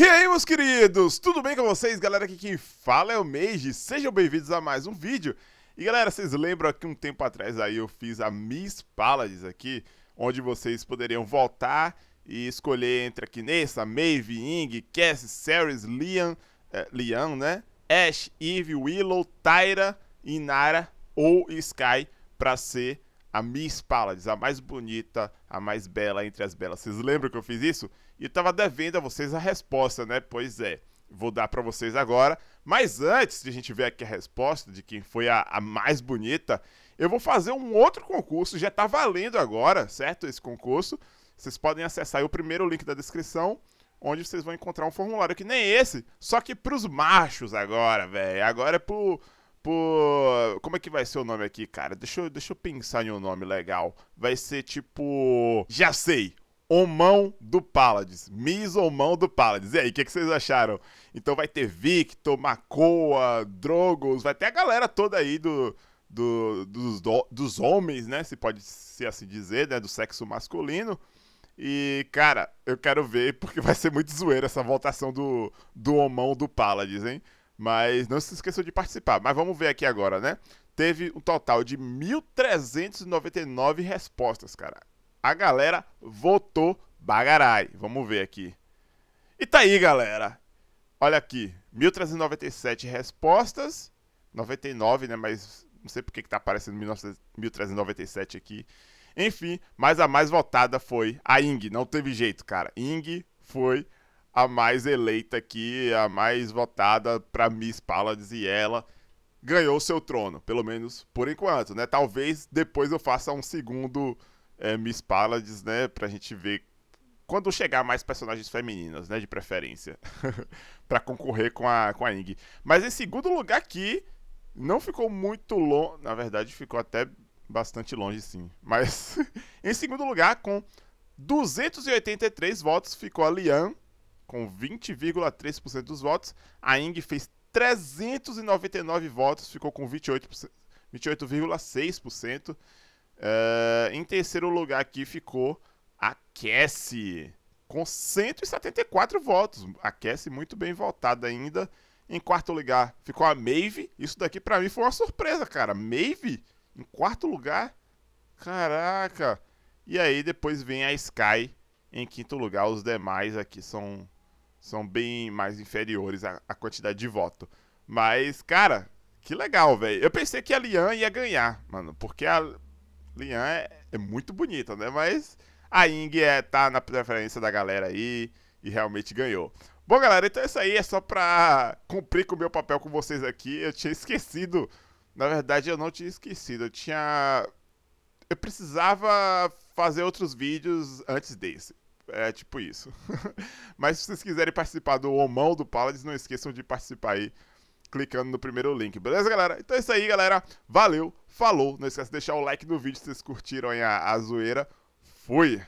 E aí, meus queridos, tudo bem com vocês? Galera, aqui quem fala é o Mage, sejam bem-vindos a mais um vídeo. E galera, vocês lembram que um tempo atrás aí eu fiz a Miss Paladins aqui, onde vocês poderiam voltar e escolher entre a Kinesa, Maeve, Ing, Cass, Ceres, Liam, eh, né? Ash, Eve, Willow, Tyra, Inara ou Sky para ser a Miss Paladins, a mais bonita, a mais bela entre as belas. Vocês lembram que eu fiz isso? E estava devendo a vocês a resposta, né? Pois é, vou dar para vocês agora. Mas antes de a gente ver aqui a resposta de quem foi a, a mais bonita, eu vou fazer um outro concurso, já está valendo agora, certo? Esse concurso. Vocês podem acessar o primeiro link da descrição, onde vocês vão encontrar um formulário que nem esse, só que para os machos agora, velho. Agora é pro por. Como é que vai ser o nome aqui, cara? Deixa eu, deixa eu pensar em um nome legal. Vai ser tipo. Já sei! Omão do Paladins. Miss Omão do Paladins. E aí, o que, é que, vocês acharam? Então vai ter Victor, Makoa, Drogos, vai ter a galera toda aí do, do, dos, do, dos homens, né? Se pode se assim dizer, né? Do sexo masculino. E, cara, eu quero ver, porque vai ser muito zoeira essa votação do, do Omão do Paladins, hein? Mas não se esqueçam de participar. Mas vamos ver aqui agora, né? Teve um total de 1.399 respostas, cara. A galera votou bagarai. Vamos ver aqui. E tá aí, galera. Olha aqui, 1.397 respostas. 99, né? Mas não sei por que tá aparecendo 1.397 aqui. Enfim, mas a mais votada foi a Ing. Não teve jeito, cara. Ing foi a mais eleita aqui, a mais votada para Miss Paladins e ela ganhou seu trono, pelo menos por enquanto, né? Talvez depois eu faça um segundo é, Miss Paladins, né, pra gente ver quando chegar mais personagens femininas, né, de preferência, para concorrer com a com a Ing. Mas em segundo lugar aqui, não ficou muito longe, na verdade ficou até bastante longe sim, mas em segundo lugar com 283 votos ficou a Lian com 20,3% dos votos. A Ing fez 399 votos, ficou com 28,6%. 28, uh, em terceiro lugar aqui ficou a Cassie, com 174 votos. A Cassie muito bem votada ainda. Em quarto lugar ficou a Maeve. Isso daqui para mim foi uma surpresa, cara. Maeve em quarto lugar? Caraca! E aí depois vem a Sky em quinto lugar. Os demais aqui são são bem mais inferiores à quantidade de voto. Mas, cara, que legal, velho. Eu pensei que a Lian ia ganhar, mano, porque a Lian é, é muito bonita, né? Mas a Ing é, tá na preferência da galera aí e realmente ganhou. Bom, galera, então é isso aí é só pra cumprir com o meu papel com vocês aqui. Eu tinha esquecido. Na verdade, eu não tinha esquecido. Eu tinha. Eu precisava fazer outros vídeos antes desse é tipo isso. Mas se vocês quiserem participar do Omão do Paladins, não esqueçam de participar aí clicando no primeiro link, beleza, galera? Então é isso aí, galera. Valeu, falou. Não esquece de deixar o like no vídeo se vocês curtiram a, a zoeira. Fui!